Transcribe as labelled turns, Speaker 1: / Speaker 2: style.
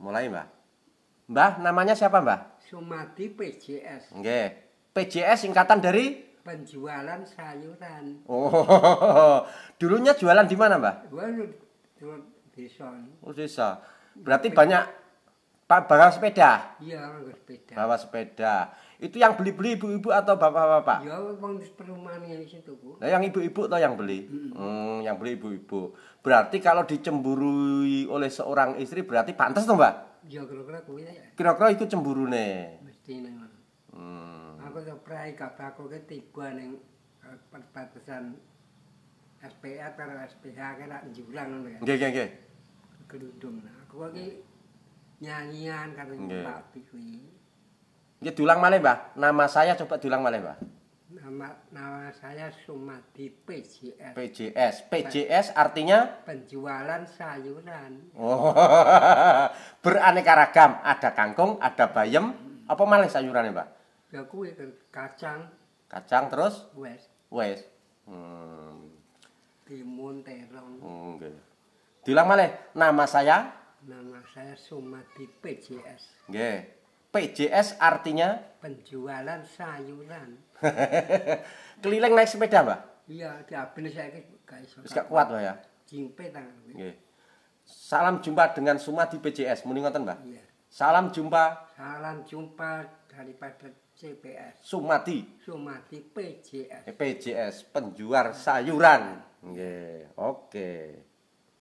Speaker 1: Mulai, Mbah. Mbah, namanya siapa, Mbah?
Speaker 2: Sumati PJS. oke PJS singkatan dari penjualan sayuran.
Speaker 1: Oh. Dulunya jualan di mana, Mbah?
Speaker 2: Dulu di desa.
Speaker 1: Oh, desa. Berarti banyak bawa sepeda?
Speaker 2: Iya, bawa sepeda.
Speaker 1: Bawa sepeda. Itu yang beli-beli ibu-ibu atau bapak-bapak? Ya,
Speaker 2: wong perumahan yang di situ, Bu. Nah,
Speaker 1: yang ibu-ibu atau yang beli? Hmm. hmm yang beli ibu-ibu. Berarti kalau dicemburui oleh seorang istri berarti pantas toh, Mbak?
Speaker 2: Ya, kira-kira kuwi ya.
Speaker 1: Kira-kira iku cemburune.
Speaker 2: Mesti nang.
Speaker 1: Hmm. Aku
Speaker 2: seprai kabeh aku ke tiba ning eh, perbatasan SPA karo SPH kira jualan ngono ya. Nggih, nggih, nggih. Aku lagi nyanyian karo yeah. Mbak
Speaker 1: Ya dulang tulang diulang malih, Nama saya coba tulang malih, mbak?
Speaker 2: Nama nama saya Sumadi PJS. PJS. PJS artinya penjualan sayuran. Oh.
Speaker 1: Beraneka ragam, ada kangkung, ada bayam, apa apa malih ya, mbak?
Speaker 2: Ya kuwi kacang.
Speaker 1: Kacang terus? Wes. Wes.
Speaker 2: Hmm. Timun terong.
Speaker 1: Hmm, okay. malih, nama saya
Speaker 2: Nama saya Sumadi PJS. Nggih. PJS artinya penjualan sayuran.
Speaker 1: Keliling naik sepeda, mbak?
Speaker 2: Iya, diabel saya gak iso. Wis gak kuat, mbak ya. Jimpe tangan.
Speaker 1: Nggih. Salam jumpa dengan Sumadi PJS. Muni ngoten, Mbak? Iya. Salam jumpa.
Speaker 2: Salam jumpa daripada CPS. Sumadi. Sumadi PJS.
Speaker 1: Eh, PJS penjual sayuran. Nggih. Oke. Okay.